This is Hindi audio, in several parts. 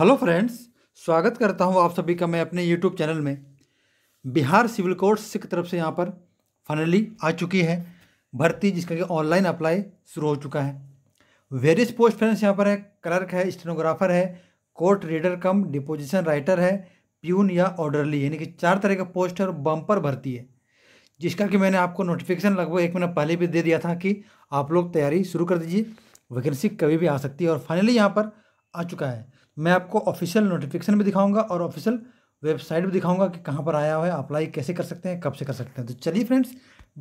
हेलो फ्रेंड्स स्वागत करता हूं आप सभी का मैं अपने यूट्यूब चैनल में बिहार सिविल कोर्ट सिख तरफ से यहां पर फाइनली आ चुकी है भर्ती जिसका कि ऑनलाइन अप्लाई शुरू हो चुका है वेरियस पोस्ट फ्रेंड्स यहाँ पर है क्लर्क है स्टेनोग्राफर है court reader cum deposition writer है प्यून या ऑर्डरली यानी कि चार तरह का पोस्ट और बम्पर भर्ती है जिसका कि मैंने आपको नोटिफिकेशन लगभग एक महीना पहले भी दे दिया था कि आप लोग तैयारी शुरू कर दीजिए वैकेंसी कभी भी आ सकती है और फाइनली यहाँ पर आ चुका है मैं आपको ऑफिशियल नोटिफिकेशन भी दिखाऊंगा और ऑफिशियल वेबसाइट भी दिखाऊंगा कि कहाँ पर आया हुआ है अप्लाई कैसे कर सकते हैं कब से कर सकते हैं तो चलिए फ्रेंड्स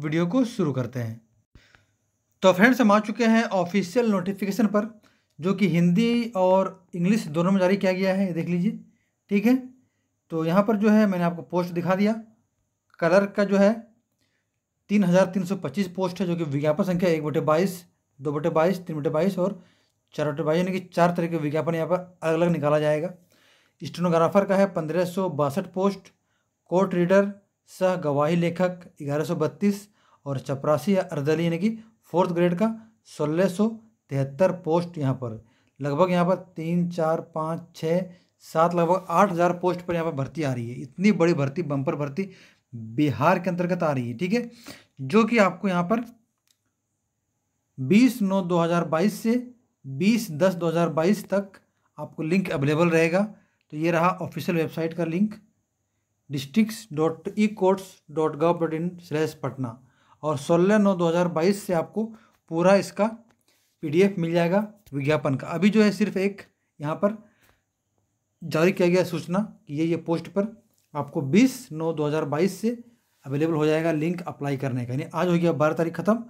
वीडियो को शुरू करते हैं तो फ्रेंड्स हम आ चुके हैं ऑफिशियल नोटिफिकेशन पर जो कि हिंदी और इंग्लिश दोनों में जारी किया गया है देख लीजिए ठीक है तो यहाँ पर जो है मैंने आपको पोस्ट दिखा दिया कलर का जो है तीन हज़ार तीन सौ पच्चीस पोस्ट है जो कि विज्ञापन संख्या एक बटे बाईस दो बटे बाईस तीन बटे बाईस और चार्टरबाज यानी कि चार तरह के विज्ञापन यहाँ पर अलग अलग निकाला जाएगा स्टेनोग्राफर का है पंद्रह पोस्ट कोर्ट रीडर सह गवाही लेखक ग्यारह और चपरासी या अर्दली यानी कि फोर्थ ग्रेड का सोलह पोस्ट यहाँ पर लगभग यहाँ पर तीन चार पाँच छः सात लगभग आठ हज़ार पोस्ट पर यहाँ पर भर्ती आ रही है इतनी बड़ी भर्ती बम्पर भर्ती बिहार के अंतर्गत आ रही है ठीक है जो कि आपको यहाँ पर बीस नौ दो हज़ार बाईस से बीस दस दो हज़ार बाईस तक आपको लिंक अवेलेबल रहेगा तो ये रहा ऑफिशियल वेबसाइट का link districts dot e courts dot gov dot in slash Patna और सोलह नौ दो हज़ार बाईस से आपको पूरा इसका पीडीएफ मिल जाएगा विज्ञापन का अभी जो है सिर्फ एक यहाँ पर जारी किया गया सूचना कि ये ये पोस्ट पर आपको बीस नौ दो हज़ार बाईस से अवेलेबल हो जाएगा लिंक अप्लाई करने का यानी आज हो गया बारह तारीख ख़त्म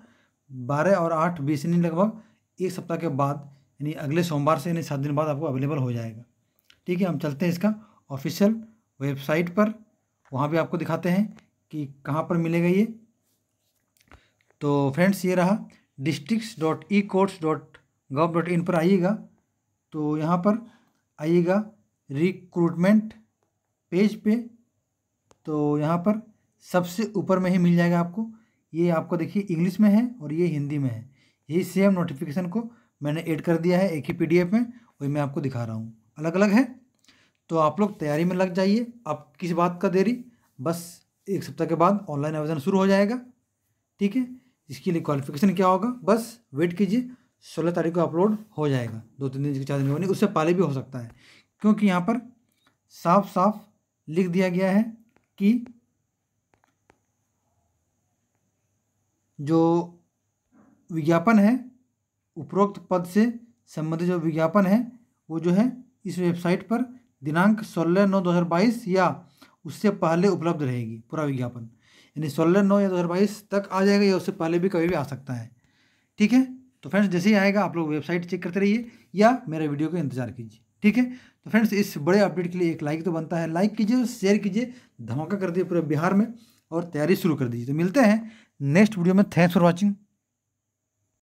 बारह और आठ बीस यानी लगभग एक सप्ताह के बाद यानी अगले सोमवार से यानी सात दिन बाद आपको अवेलेबल हो जाएगा ठीक है हम चलते हैं इसका ऑफिशियल वेबसाइट पर वहाँ भी आपको दिखाते हैं कि कहाँ पर मिलेगा ये तो फ्रेंड्स ये रहा districts dot e courts dot gov dot in पर आइएगा तो यहाँ पर आइएगा रिक्रूटमेंट पेज पे तो यहाँ पर सबसे ऊपर में ही मिल जाएगा आपको ये आपको देखिए इंग्लिश में है और ये हिंदी में है यही सेम नोटिफिकेशन को मैंने ऐड कर दिया है एक ही पीडीएफ में वही मैं आपको दिखा रहा हूँ अलग अलग है तो आप लोग तैयारी में लग जाइए आप किस बात का देरी बस एक सप्ताह के बाद ऑनलाइन आवेदन शुरू हो जाएगा ठीक है इसके लिए क्वालिफिकेशन क्या होगा बस वेट कीजिए सोलह तारीख को अपलोड हो जाएगा दो तीन दिन चार दिन उससे पहले भी हो सकता है क्योंकि यहाँ पर साफ साफ लिख दिया गया है कि जो विज्ञापन है उपरोक्त पद से संबंधित जो विज्ञापन है वो जो है इस वेबसाइट पर दिनांक सोलह नौ दो हज़ार बाईस या उससे पहले उपलब्ध रहेगी पूरा विज्ञापन यानी सोलह नौ या दो हज़ार बाईस तक आ जाएगा या उससे पहले भी कभी भी आ सकता है ठीक है तो फ्रेंड्स जैसे ही आएगा आप लोग वेबसाइट चेक करते रहिए या मेरे वीडियो का इंतजार कीजिए ठीक है तो फ्रेंड्स इस बड़े अपडेट के लिए एक लाइक तो बनता है लाइक कीजिए शेयर कीजिए धमाका कर दिए पूरे बिहार में और तैयारी शुरू कर दीजिए तो मिलते हैं नेक्स्ट वीडियो में थैंक्स फॉर वॉचिंग